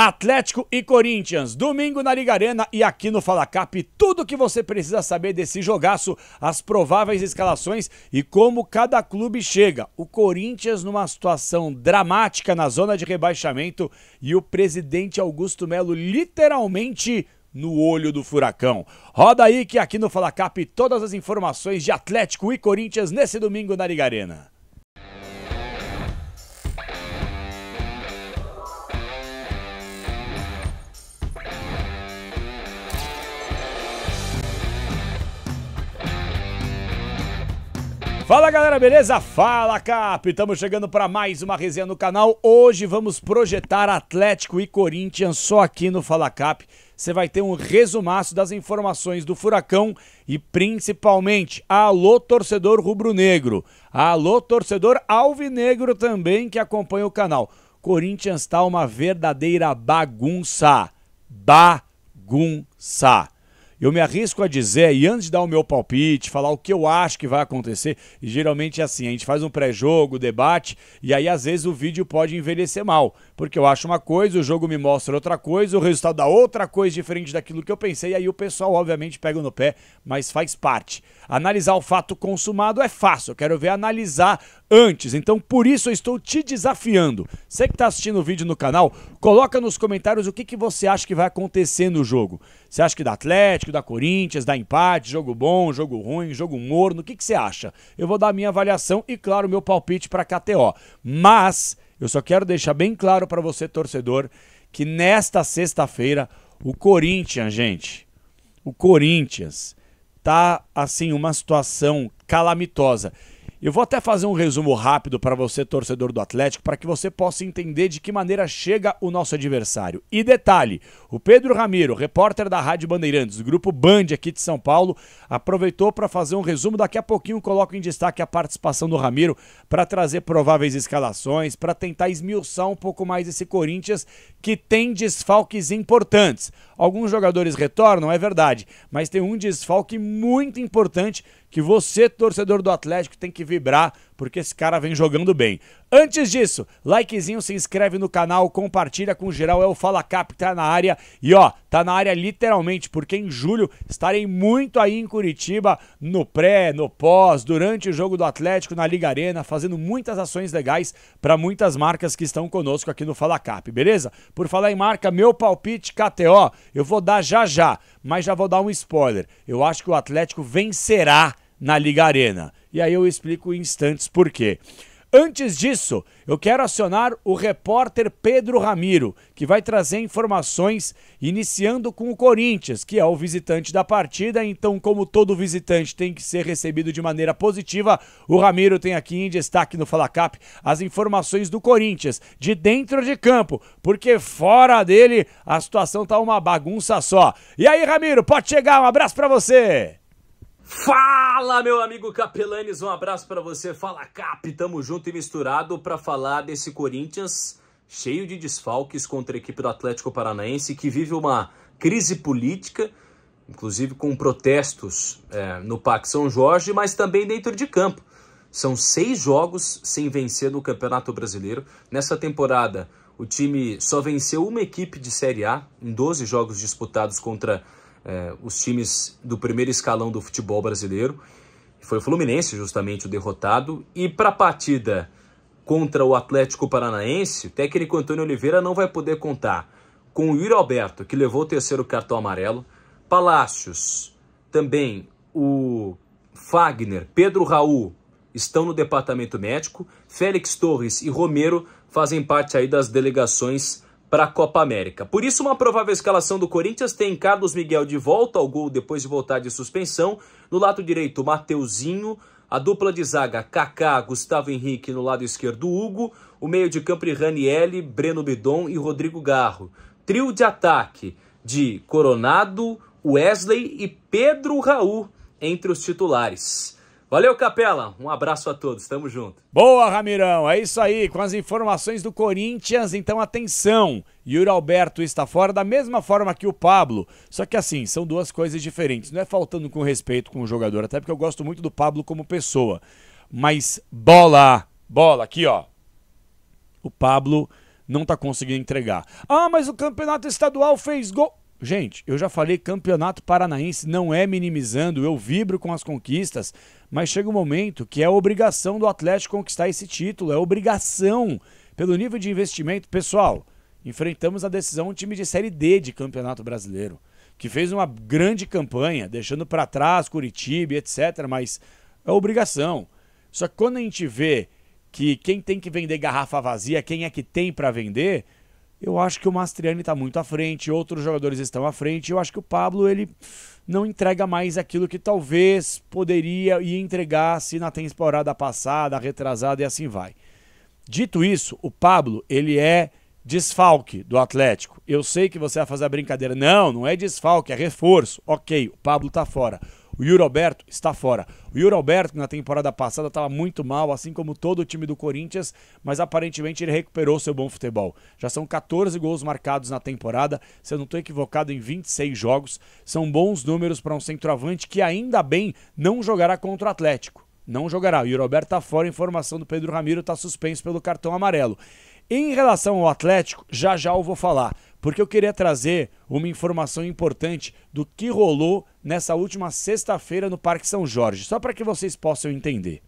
Atlético e Corinthians, domingo na Liga Arena e aqui no Fala Cap, tudo o que você precisa saber desse jogaço, as prováveis escalações e como cada clube chega. O Corinthians numa situação dramática na zona de rebaixamento e o presidente Augusto Melo literalmente no olho do furacão. Roda aí que aqui no Fala Cap todas as informações de Atlético e Corinthians nesse domingo na Liga Arena. Fala galera, beleza? Fala Cap! Estamos chegando para mais uma resenha no canal. Hoje vamos projetar Atlético e Corinthians só aqui no Fala Cap. Você vai ter um resumaço das informações do Furacão e principalmente alô torcedor rubro-negro, alô torcedor alvinegro também que acompanha o canal. Corinthians está uma verdadeira bagunça. Bagunça eu me arrisco a dizer, e antes de dar o meu palpite, falar o que eu acho que vai acontecer, e geralmente é assim, a gente faz um pré-jogo, debate, e aí às vezes o vídeo pode envelhecer mal, porque eu acho uma coisa, o jogo me mostra outra coisa, o resultado dá outra coisa diferente daquilo que eu pensei, e aí o pessoal obviamente pega no pé, mas faz parte. Analisar o fato consumado é fácil, eu quero ver analisar antes, então por isso eu estou te desafiando. Você que está assistindo o vídeo no canal, coloca nos comentários o que, que você acha que vai acontecer no jogo. Você acha que dá Atlético, dá Corinthians, dá empate, jogo bom, jogo ruim, jogo morno? O que, que você acha? Eu vou dar minha avaliação e, claro, meu palpite para KTO. Mas eu só quero deixar bem claro para você, torcedor, que nesta sexta-feira o Corinthians, gente, o Corinthians tá assim uma situação calamitosa. Eu vou até fazer um resumo rápido para você, torcedor do Atlético, para que você possa entender de que maneira chega o nosso adversário. E detalhe: o Pedro Ramiro, repórter da Rádio Bandeirantes, do grupo Band aqui de São Paulo, aproveitou para fazer um resumo. Daqui a pouquinho coloco em destaque a participação do Ramiro para trazer prováveis escalações, para tentar esmiuçar um pouco mais esse Corinthians que tem desfalques importantes. Alguns jogadores retornam, é verdade, mas tem um desfalque muito importante que você, torcedor do Atlético, tem que vibrar porque esse cara vem jogando bem. Antes disso, likezinho, se inscreve no canal, compartilha com geral, é o Fala Cap que tá na área. E ó, tá na área literalmente, porque em julho estarei muito aí em Curitiba, no pré, no pós, durante o jogo do Atlético na Liga Arena, fazendo muitas ações legais para muitas marcas que estão conosco aqui no Fala Cap, beleza? Por falar em marca, meu palpite KTO, eu vou dar já já, mas já vou dar um spoiler. Eu acho que o Atlético vencerá na Liga Arena e aí eu explico em instantes por quê. Antes disso, eu quero acionar o repórter Pedro Ramiro, que vai trazer informações iniciando com o Corinthians, que é o visitante da partida. Então, como todo visitante tem que ser recebido de maneira positiva, o Ramiro tem aqui em destaque no Falacap as informações do Corinthians, de dentro de campo, porque fora dele a situação tá uma bagunça só. E aí, Ramiro, pode chegar, um abraço para você! Fala, meu amigo Capelanes, um abraço para você. Fala, Cap, tamo junto e misturado para falar desse Corinthians cheio de desfalques contra a equipe do Atlético Paranaense que vive uma crise política, inclusive com protestos é, no Parque São Jorge, mas também dentro de campo. São seis jogos sem vencer no Campeonato Brasileiro. Nessa temporada, o time só venceu uma equipe de Série A em 12 jogos disputados contra é, os times do primeiro escalão do futebol brasileiro. Foi o Fluminense, justamente, o derrotado. E para a partida contra o Atlético Paranaense, o técnico Antônio Oliveira não vai poder contar com o Yuri Alberto, que levou o terceiro cartão amarelo, Palácios, também o Fagner, Pedro Raul estão no departamento médico, Félix Torres e Romero fazem parte aí das delegações para a Copa América. Por isso, uma provável escalação do Corinthians tem Carlos Miguel de volta ao gol depois de voltar de suspensão. No lado direito, Mateuzinho. A dupla de zaga, Kaká, Gustavo Henrique no lado esquerdo, Hugo. O meio de campo, Ranielli, Breno Bidon e Rodrigo Garro. Trio de ataque de Coronado, Wesley e Pedro Raul entre os titulares. Valeu, Capela. Um abraço a todos. Tamo junto. Boa, Ramirão. É isso aí. Com as informações do Corinthians, então atenção. Yuri Alberto está fora da mesma forma que o Pablo. Só que assim, são duas coisas diferentes. Não é faltando com respeito com o jogador, até porque eu gosto muito do Pablo como pessoa. Mas bola, bola aqui, ó. O Pablo não tá conseguindo entregar. Ah, mas o campeonato estadual fez gol. Gente, eu já falei campeonato paranaense não é minimizando, eu vibro com as conquistas, mas chega um momento que é obrigação do Atlético conquistar esse título, é obrigação pelo nível de investimento. Pessoal, enfrentamos a decisão um time de Série D de Campeonato Brasileiro, que fez uma grande campanha, deixando para trás Curitiba, etc, mas é obrigação. Só que quando a gente vê que quem tem que vender garrafa vazia, quem é que tem para vender, eu acho que o Mastriani está muito à frente, outros jogadores estão à frente. Eu acho que o Pablo ele não entrega mais aquilo que talvez poderia e entregasse na temporada passada, retrasada e assim vai. Dito isso, o Pablo ele é desfalque do Atlético. Eu sei que você vai fazer a brincadeira. Não, não é desfalque, é reforço. Ok, o Pablo está fora. O Yuri Alberto está fora. O Yuri Alberto, na temporada passada, estava muito mal, assim como todo o time do Corinthians, mas aparentemente ele recuperou seu bom futebol. Já são 14 gols marcados na temporada, se eu não estou equivocado, em 26 jogos. São bons números para um centroavante que ainda bem não jogará contra o Atlético não jogará. E o Roberto está fora, informação do Pedro Ramiro está suspenso pelo cartão amarelo. Em relação ao Atlético, já já eu vou falar, porque eu queria trazer uma informação importante do que rolou nessa última sexta-feira no Parque São Jorge, só para que vocês possam entender.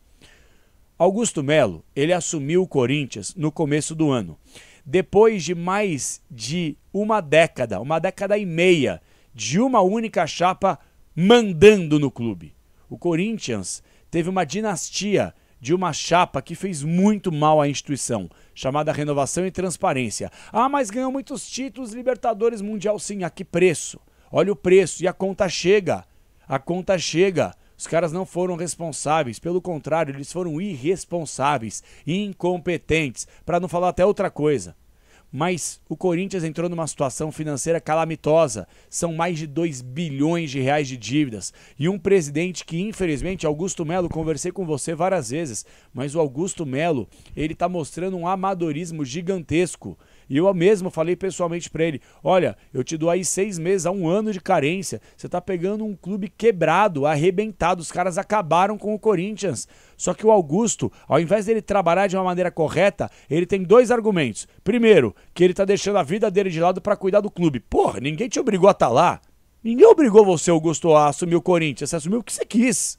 Augusto Melo, ele assumiu o Corinthians no começo do ano. Depois de mais de uma década, uma década e meia, de uma única chapa mandando no clube. O Corinthians teve uma dinastia de uma chapa que fez muito mal à instituição, chamada Renovação e Transparência. Ah, mas ganhou muitos títulos, Libertadores Mundial, sim, a que preço? Olha o preço e a conta chega. A conta chega. Os caras não foram responsáveis, pelo contrário, eles foram irresponsáveis, incompetentes, para não falar até outra coisa mas o Corinthians entrou numa situação financeira calamitosa. São mais de 2 bilhões de reais de dívidas. E um presidente que, infelizmente, Augusto Melo, conversei com você várias vezes, mas o Augusto Melo, ele está mostrando um amadorismo gigantesco. E eu mesmo falei pessoalmente para ele: olha, eu te dou aí seis meses a um ano de carência. Você tá pegando um clube quebrado, arrebentado. Os caras acabaram com o Corinthians. Só que o Augusto, ao invés dele trabalhar de uma maneira correta, ele tem dois argumentos. Primeiro, que ele tá deixando a vida dele de lado para cuidar do clube. Porra, ninguém te obrigou a estar tá lá. Ninguém obrigou você, Augusto, a assumir o Corinthians. Você assumiu o que você quis.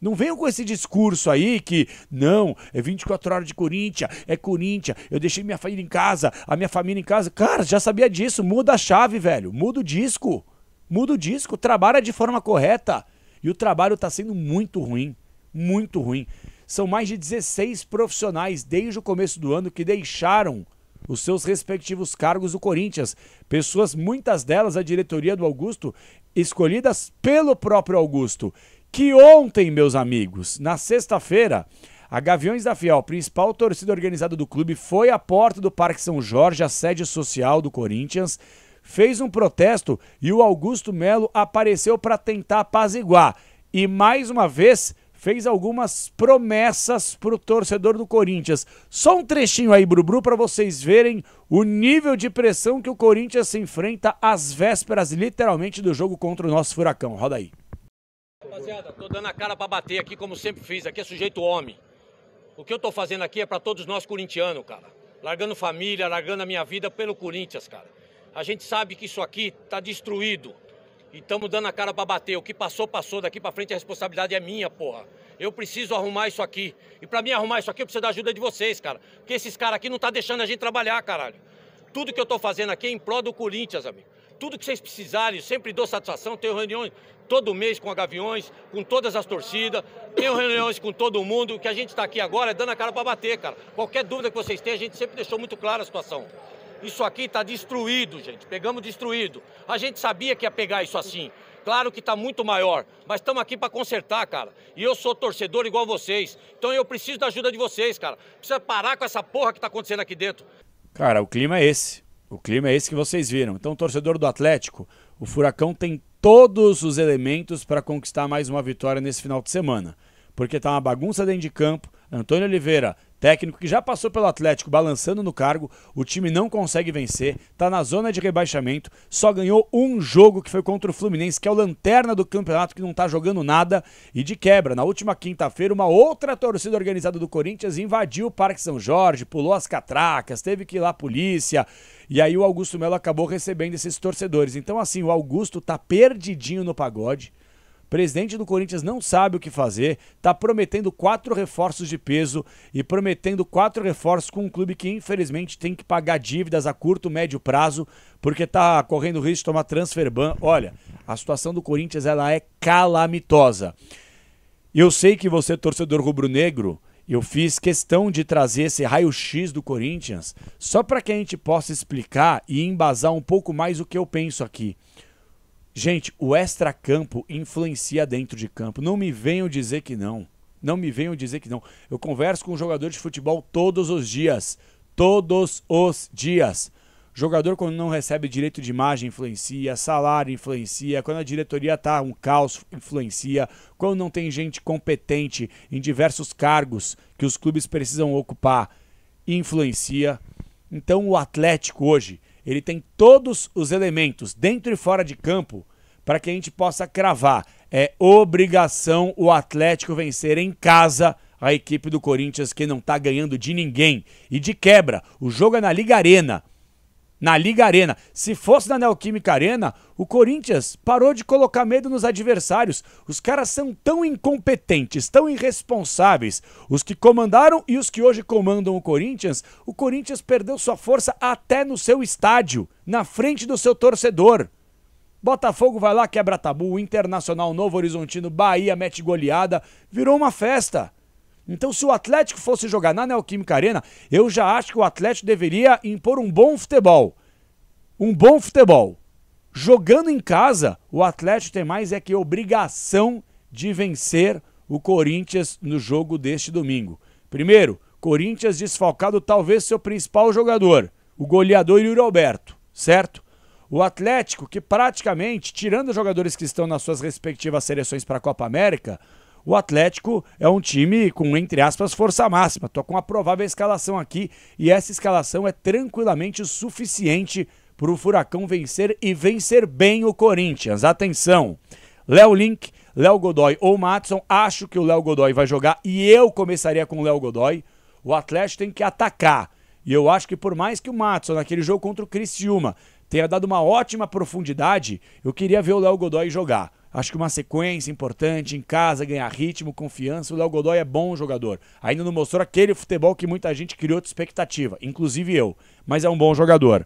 Não venham com esse discurso aí que, não, é 24 horas de Corinthians, é Corinthians, eu deixei minha família em casa, a minha família em casa. Cara, já sabia disso, muda a chave, velho, muda o disco, muda o disco, trabalha de forma correta. E o trabalho tá sendo muito ruim, muito ruim. São mais de 16 profissionais desde o começo do ano que deixaram os seus respectivos cargos do Corinthians. Pessoas, muitas delas, a diretoria do Augusto, escolhidas pelo próprio Augusto que ontem, meus amigos, na sexta-feira, a Gaviões da Fiel, principal torcida organizada do clube, foi à porta do Parque São Jorge, a sede social do Corinthians, fez um protesto e o Augusto Melo apareceu para tentar apaziguar. E mais uma vez fez algumas promessas para o torcedor do Corinthians. Só um trechinho aí, Brubru, para vocês verem o nível de pressão que o Corinthians se enfrenta às vésperas, literalmente, do jogo contra o nosso Furacão. Roda aí. Rapaziada, tô dando a cara para bater aqui como sempre fiz, aqui é sujeito homem. O que eu tô fazendo aqui é para todos nós corintianos, cara. Largando família, largando a minha vida pelo Corinthians, cara. A gente sabe que isso aqui tá destruído. E estamos dando a cara para bater. O que passou, passou. Daqui para frente a responsabilidade é minha, porra. Eu preciso arrumar isso aqui. E para mim arrumar isso aqui, eu preciso da ajuda de vocês, cara. Porque esses caras aqui não tá deixando a gente trabalhar, caralho. Tudo que eu tô fazendo aqui é em prol do Corinthians, amigo tudo que vocês precisarem, sempre dou satisfação, tenho reuniões todo mês com a Gaviões, com todas as torcidas, tenho reuniões com todo mundo, o que a gente está aqui agora é dando a cara para bater, cara. Qualquer dúvida que vocês tenham, a gente sempre deixou muito clara a situação. Isso aqui está destruído, gente. Pegamos destruído. A gente sabia que ia pegar isso assim. Claro que está muito maior, mas estamos aqui para consertar, cara. E eu sou torcedor igual vocês. Então eu preciso da ajuda de vocês, cara. Precisa parar com essa porra que está acontecendo aqui dentro. Cara, o clima é esse. O clima é esse que vocês viram. Então, torcedor do Atlético, o Furacão tem todos os elementos para conquistar mais uma vitória nesse final de semana. Porque está uma bagunça dentro de campo. Antônio Oliveira Técnico que já passou pelo Atlético balançando no cargo, o time não consegue vencer, está na zona de rebaixamento, só ganhou um jogo que foi contra o Fluminense, que é o lanterna do campeonato, que não está jogando nada. E de quebra, na última quinta-feira, uma outra torcida organizada do Corinthians invadiu o Parque São Jorge, pulou as catracas, teve que ir lá a polícia. E aí o Augusto Melo acabou recebendo esses torcedores. Então, assim, o Augusto tá perdidinho no pagode Presidente do Corinthians não sabe o que fazer, está prometendo quatro reforços de peso e prometendo quatro reforços com um clube que infelizmente tem que pagar dívidas a curto, médio prazo, porque está correndo risco de tomar transfer ban. Olha, a situação do Corinthians ela é calamitosa. Eu sei que você, torcedor rubro-negro, eu fiz questão de trazer esse raio-x do Corinthians só para que a gente possa explicar e embasar um pouco mais o que eu penso aqui. Gente, o extracampo influencia dentro de campo. Não me venham dizer que não. Não me venham dizer que não. Eu converso com um jogador de futebol todos os dias. Todos os dias. Jogador, quando não recebe direito de imagem, influencia. Salário, influencia. Quando a diretoria tá um caos, influencia. Quando não tem gente competente em diversos cargos que os clubes precisam ocupar, influencia. Então, o Atlético hoje ele tem todos os elementos, dentro e fora de campo, para que a gente possa cravar. É obrigação o Atlético vencer em casa a equipe do Corinthians, que não está ganhando de ninguém. E de quebra, o jogo é na Liga Arena na Liga Arena. Se fosse na Neoquímica Arena, o Corinthians parou de colocar medo nos adversários. Os caras são tão incompetentes, tão irresponsáveis. Os que comandaram e os que hoje comandam o Corinthians, o Corinthians perdeu sua força até no seu estádio, na frente do seu torcedor. Botafogo vai lá, quebra tabu, Internacional Novo Horizontino, Bahia mete goleada, virou uma festa. Então, se o Atlético fosse jogar na Neoquímica Arena, eu já acho que o Atlético deveria impor um bom futebol. Um bom futebol. Jogando em casa, o Atlético tem mais é que obrigação de vencer o Corinthians no jogo deste domingo. Primeiro, Corinthians desfalcado talvez seu principal jogador, o goleador Yuri Alberto, certo? O Atlético, que praticamente, tirando os jogadores que estão nas suas respectivas seleções para a Copa América, o Atlético é um time com, entre aspas, força máxima. Estou com a provável escalação aqui e essa escalação é tranquilamente suficiente para o Furacão vencer e vencer bem o Corinthians. Atenção! Léo Link, Léo Godoy ou Matson, acho que o Léo Godoy vai jogar e eu começaria com o Léo Godoy. O Atlético tem que atacar. E eu acho que por mais que o Matson, naquele jogo contra o Criciúma, tenha dado uma ótima profundidade, eu queria ver o Léo Godoy jogar. Acho que uma sequência importante em casa, ganhar ritmo, confiança. O Léo Godoy é bom jogador. Ainda não mostrou aquele futebol que muita gente criou de expectativa, inclusive eu. Mas é um bom jogador.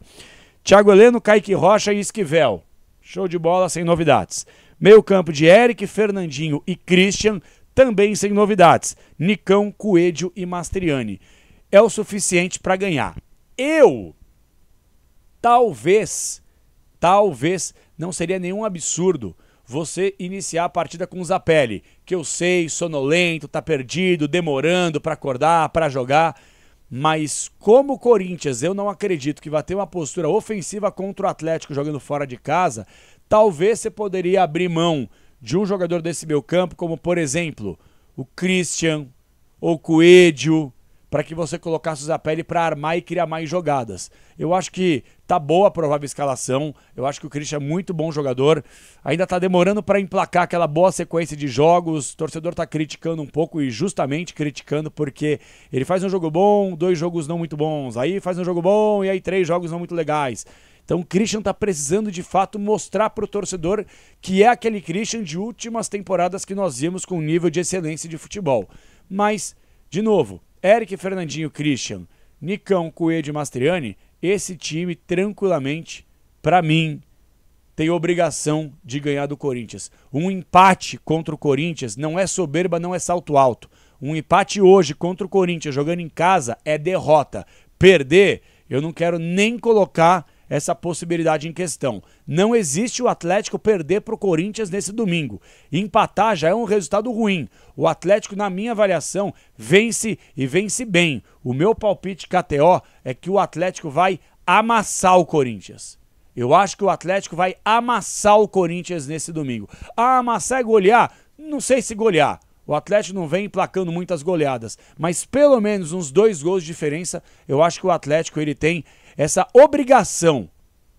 Thiago Heleno, Kaique Rocha e Esquivel. Show de bola, sem novidades. Meio campo de Eric, Fernandinho e Christian, também sem novidades. Nicão, Coelho e Mastriani. É o suficiente para ganhar. Eu, talvez, talvez, não seria nenhum absurdo você iniciar a partida com o Zapelli, que eu sei, sonolento, tá perdido, demorando para acordar, para jogar, mas como o Corinthians, eu não acredito que vá ter uma postura ofensiva contra o Atlético jogando fora de casa, talvez você poderia abrir mão de um jogador desse meu campo, como por exemplo, o Christian ou Coelho, para que você colocasse o Zapelli para armar e criar mais jogadas. Eu acho que tá boa a provável escalação. Eu acho que o Christian é muito bom jogador. Ainda tá demorando para emplacar aquela boa sequência de jogos. O torcedor tá criticando um pouco e justamente criticando porque ele faz um jogo bom, dois jogos não muito bons. Aí faz um jogo bom e aí três jogos não muito legais. Então o Christian está precisando de fato mostrar para o torcedor que é aquele Christian de últimas temporadas que nós vimos com nível de excelência de futebol. Mas, de novo, Eric, Fernandinho, Christian, Nicão, Coelho e Mastriani, esse time tranquilamente, para mim, tem obrigação de ganhar do Corinthians. Um empate contra o Corinthians não é soberba, não é salto alto. Um empate hoje contra o Corinthians jogando em casa é derrota. Perder, eu não quero nem colocar essa possibilidade em questão. Não existe o Atlético perder para o Corinthians nesse domingo. Empatar já é um resultado ruim. O Atlético, na minha avaliação, vence e vence bem. O meu palpite KTO é que o Atlético vai amassar o Corinthians. Eu acho que o Atlético vai amassar o Corinthians nesse domingo. Ah, amassar e golear? Não sei se golear. O Atlético não vem emplacando muitas goleadas, mas pelo menos uns dois gols de diferença, eu acho que o Atlético ele tem essa obrigação.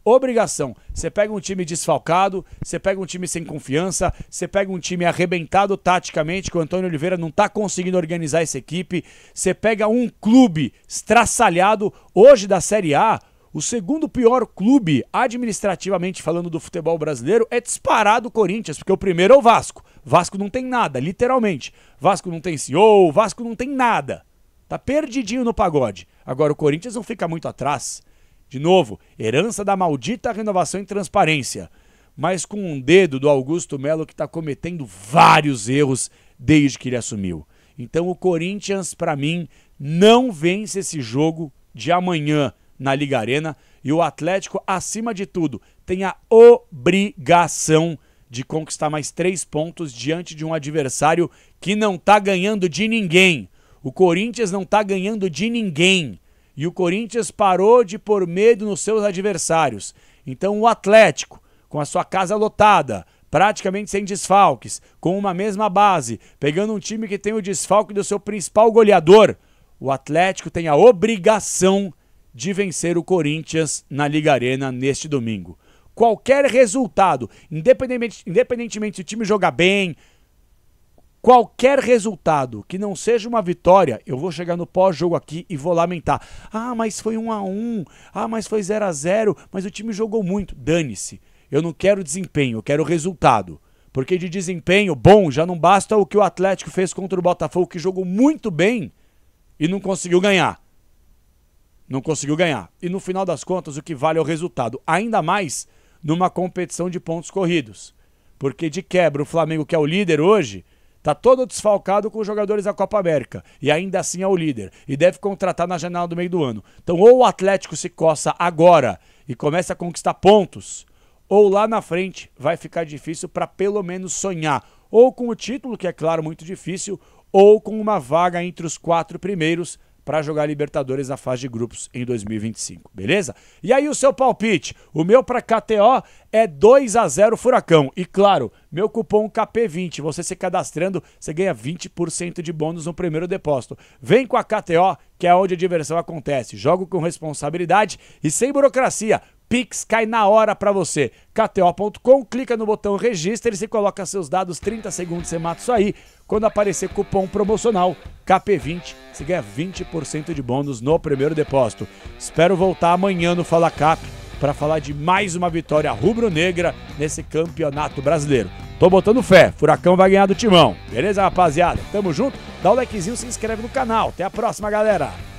Obrigação. Você pega um time desfalcado, você pega um time sem confiança, você pega um time arrebentado taticamente, que o Antônio Oliveira não está conseguindo organizar essa equipe, você pega um clube estraçalhado, hoje da Série A, o segundo pior clube, administrativamente falando do futebol brasileiro, é disparado o Corinthians, porque o primeiro é o Vasco. Vasco não tem nada, literalmente. Vasco não tem CEO, Vasco não tem nada. Tá perdidinho no pagode. Agora o Corinthians não fica muito atrás. De novo, herança da maldita renovação em transparência. Mas com um dedo do Augusto Melo que está cometendo vários erros desde que ele assumiu. Então o Corinthians, para mim, não vence esse jogo de amanhã na Liga Arena. E o Atlético, acima de tudo, tem a obrigação de conquistar mais três pontos diante de um adversário que não está ganhando de ninguém. O Corinthians não está ganhando de ninguém. E o Corinthians parou de pôr medo nos seus adversários. Então o Atlético, com a sua casa lotada, praticamente sem desfalques, com uma mesma base, pegando um time que tem o desfalque do seu principal goleador, o Atlético tem a obrigação de vencer o Corinthians na Liga Arena neste domingo. Qualquer resultado, independentemente, independentemente se o time jogar bem, Qualquer resultado que não seja uma vitória, eu vou chegar no pós-jogo aqui e vou lamentar. Ah, mas foi 1 a 1. Ah, mas foi 0 a 0, mas o time jogou muito. Dane-se. Eu não quero desempenho, eu quero resultado. Porque de desempenho bom já não basta o que o Atlético fez contra o Botafogo que jogou muito bem e não conseguiu ganhar. Não conseguiu ganhar. E no final das contas, o que vale é o resultado, ainda mais numa competição de pontos corridos. Porque de quebra, o Flamengo, que é o líder hoje, Está todo desfalcado com os jogadores da Copa América. E ainda assim é o líder. E deve contratar na janela do meio do ano. Então, ou o Atlético se coça agora e começa a conquistar pontos, ou lá na frente vai ficar difícil para pelo menos sonhar. Ou com o título, que é claro muito difícil, ou com uma vaga entre os quatro primeiros para jogar Libertadores na fase de grupos em 2025, beleza? E aí o seu palpite? O meu para KTO é 2 a 0 Furacão. E claro, meu cupom KP20, você se cadastrando, você ganha 20% de bônus no primeiro depósito. Vem com a KTO, que é onde a diversão acontece. Jogo com responsabilidade e sem burocracia. Pix cai na hora para você. KTO.com, clica no botão registra e coloca seus dados, 30 segundos você mata isso aí. Quando aparecer cupom promocional KP20, você ganha 20% de bônus no primeiro depósito. Espero voltar amanhã no Fala Cap para falar de mais uma vitória rubro-negra nesse campeonato brasileiro. Tô botando fé, Furacão vai ganhar do Timão. Beleza, rapaziada? Tamo junto? Dá o um likezinho, se inscreve no canal. Até a próxima, galera!